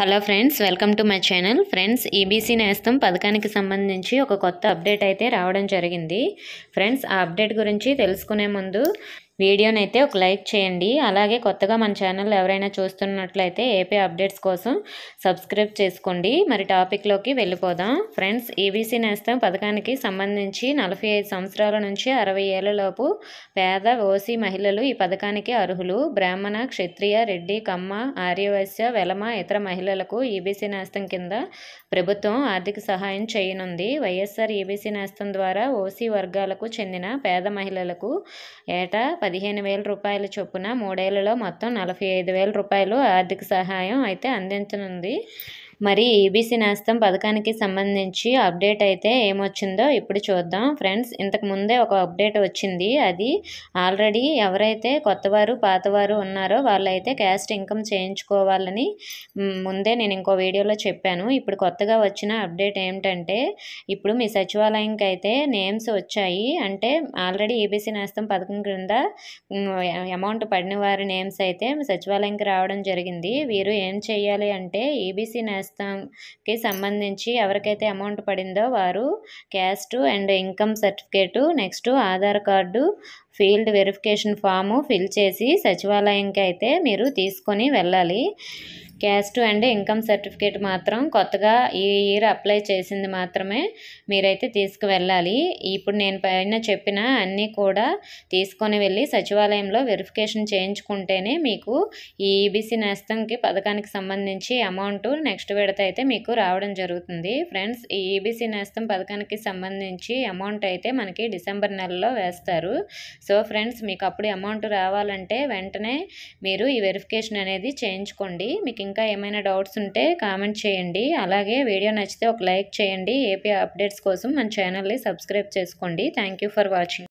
hello friends welcome to my channel friends EBC e నేస్తం పథకానికి సంబంధించి ఒక కొత్త అప్డేట్ అయితే రావడం జరిగింది ఫ్రెండ్స్ ఆ అప్డేట్ గురించి తెలుసుకునే ముందు అయితే ఒక లైక్ చేయండి అలాగే కొత్తగా మన ఛానల్ ఎవరైనా చూస్తున్నట్లయితే ఏపీ అప్డేట్స్ కోసం సబ్స్క్రైబ్ చేసుకోండి మరి టాపిక్లోకి వెళ్ళిపోదాం ఫ్రెండ్స్ ఈబీసీ e నేస్తం పథకానికి సంబంధించి నలభై సంవత్సరాల నుంచి అరవై ఏళ్లలోపు పేద ఓసీ మహిళలు ఈ పథకానికి అర్హులు బ్రాహ్మణ క్షత్రియ రెడ్డి కమ్మ ఆర్యవైశ్య వెలమ ఇతర మహిళలకు ఈబీసీ e నేస్తం కింద ప్రభుత్వం ఆర్థిక సహాయం చేయనుంది వైఎస్ఆర్ ఈబీసీ e నేస్తం ద్వారా ఓసీ వర్గాలకు చెందిన పేద మహిళలకు ఏటా పదిహేను వేల రూపాయల చొప్పున మూడేళ్లలో మొత్తం నలభై ఐదు వేల రూపాయలు ఆర్థిక సహాయం అయితే అందించనుంది మరి ఈబీసీ e నేస్తం పథకానికి సంబంధించి అప్డేట్ అయితే ఏమొచ్చిందో ఇప్పుడు చూద్దాం ఫ్రెండ్స్ ఇంతకు ముందే ఒక అప్డేట్ వచ్చింది అది ఆల్రెడీ ఎవరైతే కొత్తవారు పాతవారు ఉన్నారో వాళ్ళైతే క్యాస్ట్ ఇన్కమ్ చేయించుకోవాలని ముందే నేను ఇంకో వీడియోలో చెప్పాను ఇప్పుడు కొత్తగా వచ్చిన అప్డేట్ ఏమిటంటే ఇప్పుడు మీ సచివాలయంకి అయితే నేమ్స్ వచ్చాయి అంటే ఆల్రెడీ ఈబీసీ e నేస్తం పథకం క్రింద అమౌంట్ పడిన వారి నేమ్స్ అయితే సచివాలయంకి రావడం జరిగింది వీరు ఏం చేయాలి అంటే ఈబీసీ e నేస్తం ప్రస్థానంకి సంబంధించి ఎవరికైతే అమౌంట్ పడిందో వారు caste and income certificate next Aadhaar card field verification form fill చేసి సచివాలయంకి అయితే మీరు తీసుకొని వెళ్ళాలి క్యాస్ట్ అండ్ ఇన్కమ్ సర్టిఫికేట్ మాత్రం కొత్తగా ఈ ఇయర్ అప్లై చేసింది మాత్రమే మీరైతే తీసుకువెళ్ళాలి ఇప్పుడు నేను పైన చెప్పిన అన్నీ కూడా తీసుకొని వెళ్ళి సచివాలయంలో వెరిఫికేషన్ చేయించుకుంటేనే మీకు ఈ ఈబీసీ నేస్తంకి పథకానికి సంబంధించి అమౌంట్ నెక్స్ట్ విడత అయితే మీకు రావడం జరుగుతుంది ఫ్రెండ్స్ ఈ ఈబీసీ నేస్తం పథకానికి సంబంధించి అమౌంట్ అయితే మనకి డిసెంబర్ నెలలో వేస్తారు సో ఫ్రెండ్స్ మీకు అప్పుడు అమౌంట్ రావాలంటే వెంటనే మీరు ఈ వెరిఫికేషన్ అనేది చేయించుకోండి మీకు ఇంకా ఏమైనా డౌట్స్ ఉంటే కామెంట్ చేయండి అలాగే వీడియో నచ్చితే ఒక లైక్ చేయండి ఏపీ అప్డేట్స్ కోసం మన ఛానల్ని సబ్స్క్రైబ్ చేసుకోండి థ్యాంక్ ఫర్ వాచింగ్